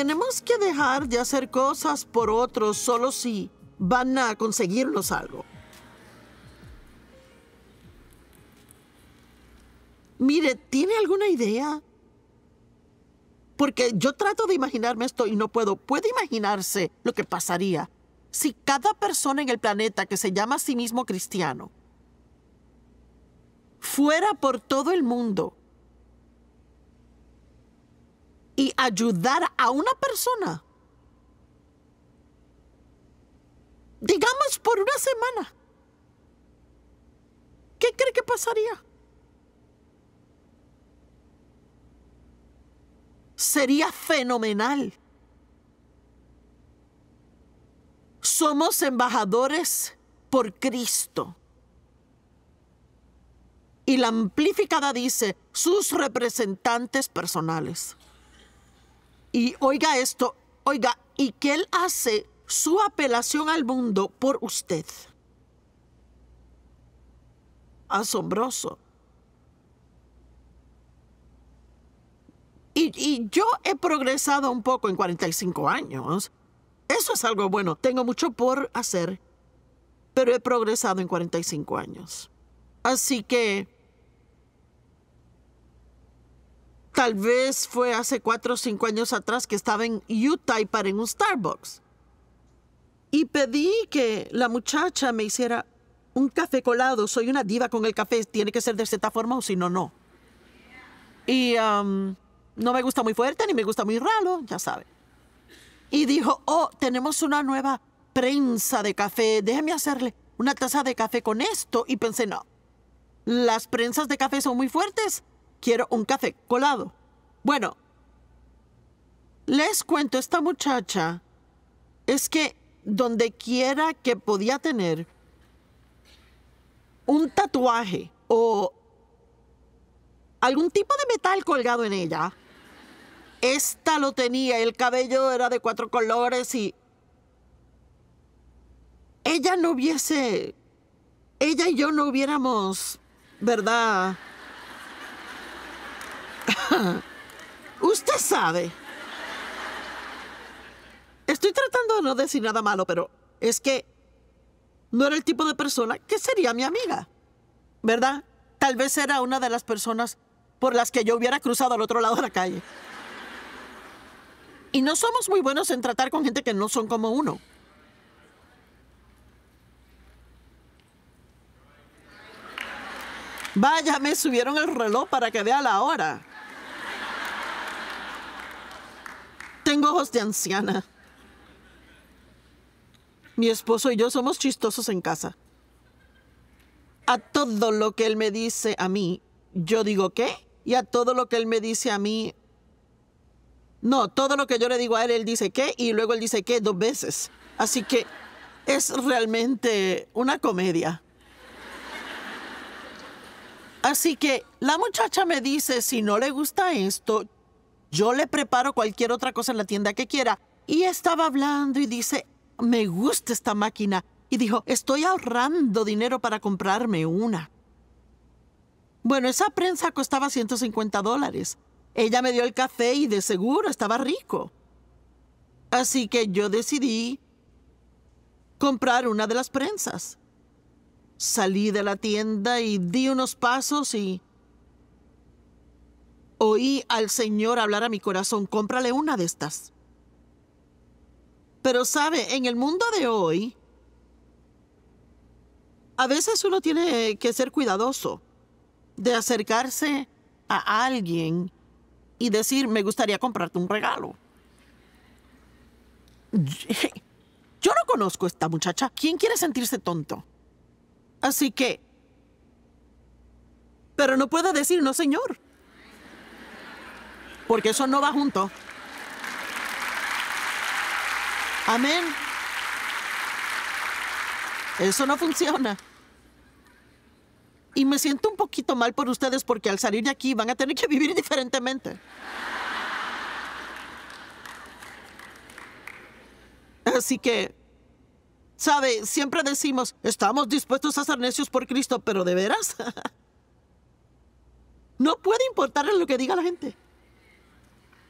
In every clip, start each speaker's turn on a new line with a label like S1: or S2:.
S1: Tenemos que dejar de hacer cosas por otros solo si van a conseguirnos algo. Mire, ¿tiene alguna idea? Porque yo trato de imaginarme esto y no puedo. Puede imaginarse lo que pasaría si cada persona en el planeta que se llama a sí mismo cristiano fuera por todo el mundo y ayudar a una persona, digamos por una semana, ¿qué cree que pasaría? Sería fenomenal. Somos embajadores por Cristo. Y la amplificada dice, sus representantes personales. Y oiga esto, oiga, y que él hace su apelación al mundo por usted. Asombroso. Y, yo he progresado un poco en 45 años. Eso es algo bueno. Tengo mucho por hacer, pero he progresado en 45 años. Así que tal vez fue hace cuatro o cinco años atrás que estaba en Utah y paré en un Starbucks. Y pedí que la muchacha me hiciera un café colado. Soy una diva con el café. Tiene que ser de cierta forma o si no, no. Y um, no me gusta muy fuerte ni me gusta muy raro, ya sabe. Y dijo, oh, tenemos una nueva prensa de café. Déjeme hacerle una taza de café con esto. Y pensé, no, las prensas de café son muy fuertes. Quiero un café colado. Bueno, les cuento esta muchacha es que donde quiera que podía tener un tatuaje o algún tipo de metal colgado en ella, esta lo tenía, el cabello era de cuatro colores y ella no hubiese, ella y yo no hubiéramos, ¿verdad? Usted sabe. Estoy tratando de no decir nada malo, pero es que no era el tipo de persona que sería mi amiga. ¿Verdad? Tal vez era una de las personas por las que yo hubiera cruzado al otro lado de la calle. Y no somos muy buenos en tratar con gente que no son como uno. Vaya, me subieron el reloj para que vea la hora. Tengo ojos de anciana. Mi esposo y yo somos chistosos en casa. A todo lo que él me dice a mí, yo digo qué. Y a todo lo que él me dice a mí, no, todo lo que yo le digo a él, él dice qué. Y luego él dice qué dos veces. Así que es realmente una comedia. Así que la muchacha me dice, si no le gusta esto, yo le preparo cualquier otra cosa en la tienda que quiera. Y estaba hablando y dice, me gusta esta máquina. Y dijo, estoy ahorrando dinero para comprarme una. Bueno, esa prensa costaba 150 dólares. Ella me dio el café y de seguro estaba rico. Así que yo decidí comprar una de las prensas. Salí de la tienda y di unos pasos y Oí al Señor hablar a mi corazón, cómprale una de estas. Pero sabe, en el mundo de hoy, a veces uno tiene que ser cuidadoso de acercarse a alguien y decir, me gustaría comprarte un regalo. Yo no conozco a esta muchacha. ¿Quién quiere sentirse tonto? Así que... Pero no puede decir, no, señor porque eso no va junto. Amén. Eso no funciona. Y me siento un poquito mal por ustedes porque al salir de aquí van a tener que vivir diferentemente. Así que, sabe, siempre decimos, estamos dispuestos a ser necios por Cristo, pero de veras, no puede importar lo que diga la gente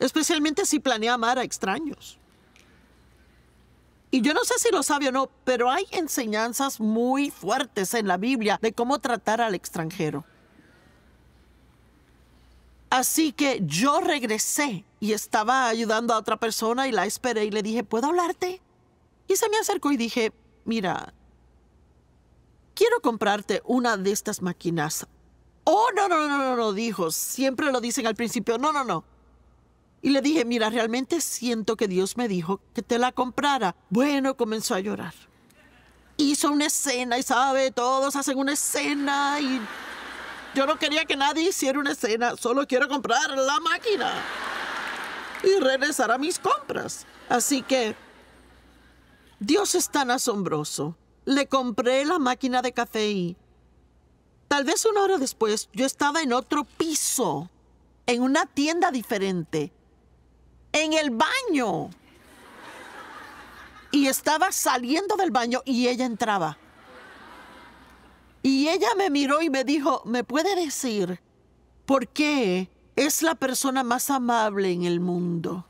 S1: especialmente si planea amar a extraños. Y yo no sé si lo sabe o no, pero hay enseñanzas muy fuertes en la Biblia de cómo tratar al extranjero. Así que yo regresé y estaba ayudando a otra persona y la esperé y le dije, ¿puedo hablarte? Y se me acercó y dije, mira, quiero comprarte una de estas maquinazas. Oh, no, no, no, no, no, dijo. Siempre lo dicen al principio. No, no, no. Y le dije, mira, realmente siento que Dios me dijo que te la comprara. Bueno, comenzó a llorar. Hizo una escena y sabe, todos hacen una escena y yo no quería que nadie hiciera una escena, solo quiero comprar la máquina y regresar a mis compras. Así que Dios es tan asombroso. Le compré la máquina de café y tal vez una hora después yo estaba en otro piso, en una tienda diferente en el baño. Y estaba saliendo del baño y ella entraba. Y ella me miró y me dijo, ¿me puede decir por qué es la persona más amable en el mundo?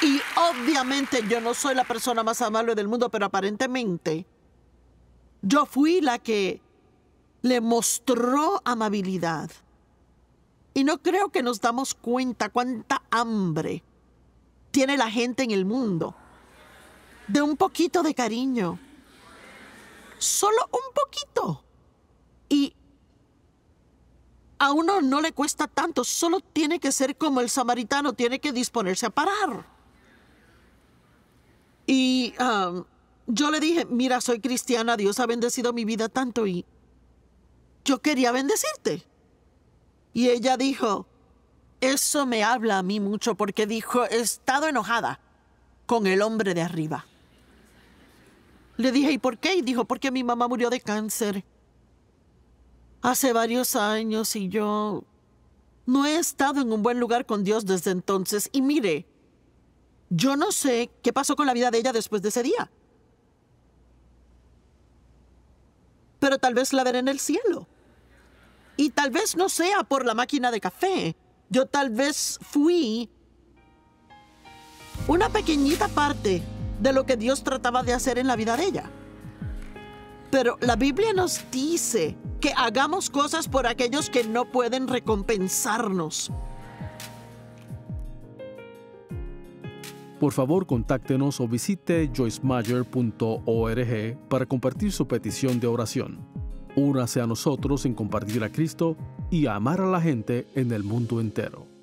S1: Y obviamente yo no soy la persona más amable del mundo, pero aparentemente yo fui la que le mostró amabilidad. Y no creo que nos damos cuenta cuánta hambre tiene la gente en el mundo de un poquito de cariño. Solo un poquito. Y a uno no le cuesta tanto, solo tiene que ser como el samaritano, tiene que disponerse a parar. Y um, yo le dije, mira, soy cristiana, Dios ha bendecido mi vida tanto y yo quería bendecirte. Y ella dijo, eso me habla a mí mucho porque dijo, he estado enojada con el hombre de arriba. Le dije, ¿y por qué? Y dijo, porque mi mamá murió de cáncer hace varios años y yo no he estado en un buen lugar con Dios desde entonces. Y mire, yo no sé qué pasó con la vida de ella después de ese día. Pero tal vez la veré en el cielo. Y tal vez no sea por la máquina de café. Yo tal vez fui una pequeñita parte de lo que Dios trataba de hacer en la vida de ella. Pero la Biblia nos dice que hagamos cosas por aquellos que no pueden recompensarnos. Por favor, contáctenos o visite joysmayer.org para compartir su petición de oración. Únase a nosotros en compartir a Cristo y amar a la gente en el mundo entero.